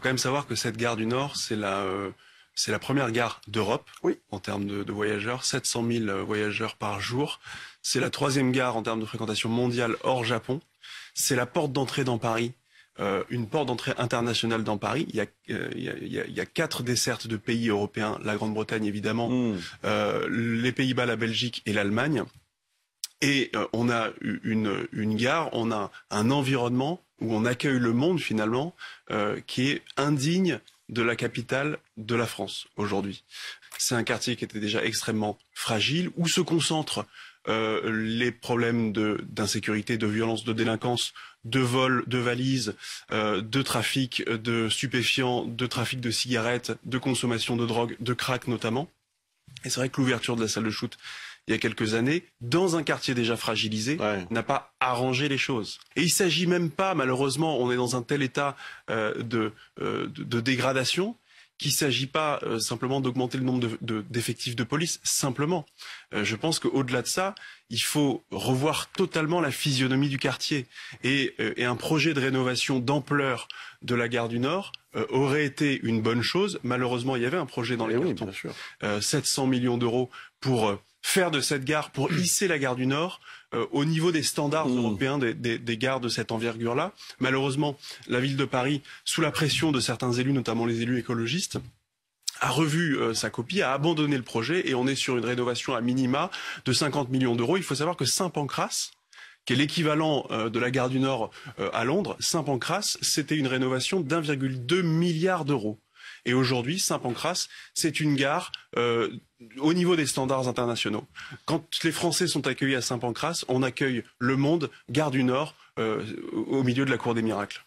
faut quand même savoir que cette gare du Nord, c'est la, euh, c'est la première gare d'Europe oui. en termes de, voyageurs, 700 000 euh, voyageurs par jour. C'est la troisième gare en termes de fréquentation mondiale hors Japon. C'est la porte d'entrée dans Paris, euh, une porte d'entrée internationale dans Paris. Il y, a, il, y a, il y, a, quatre dessertes de pays européens, la Grande-Bretagne évidemment, hmm. les Pays-Bas, la Belgique et l'Allemagne. Et on a une, une gare, on a un environnement où on accueille le monde finalement, euh, qui est indigne de la capitale de la France aujourd'hui. C'est un quartier qui était déjà extrêmement fragile, où se concentrent euh, les problèmes d'insécurité, de, violence, de délinquance, de vol, de valises, euh, de trafic de stupéfiants, de trafic de cigarettes, de consommation de drogue, de crack notamment. Et c'est vrai que l'ouverture de la salle de shoot il y a quelques années, dans un quartier déjà fragilisé, n'a pas arrangé les choses. Et il s'agit même pas, malheureusement, on est dans un tel état euh, euh, de, de, dégradation qu'il ne s'agit pas euh, simplement d'augmenter le nombre d'effectifs de, police, simplement. je pense qu'au-delà de ça, il faut revoir totalement la physionomie du quartier. Et, un projet de rénovation d'ampleur de la gare du Nord aurait été une bonne chose. Malheureusement, il y avait un projet dans eh les cartons. 700 millions d'euros pour faire de cette gare pour hisser la gare du Nord euh, au niveau des standards mm. européens des, des, gares de cette envergure-là. Malheureusement, la ville de Paris, sous la pression de certains élus, notamment les élus écologistes, a revu euh, sa copie, a abandonné le projet et on est sur une rénovation à minima de 50 millions d'euros. Il faut savoir que Saint-Pancras, qui est l'équivalent euh, de la gare du Nord à Londres, Saint-Pancras, c'était une rénovation d'1,2 milliard d'euros. Et aujourd'hui, Saint-Pancras, c'est une gare euh, au niveau des standards internationaux. Quand les Français sont accueillis à Saint-Pancras, on accueille le monde, Gare du Nord, euh, au milieu de la Cour des Miracles.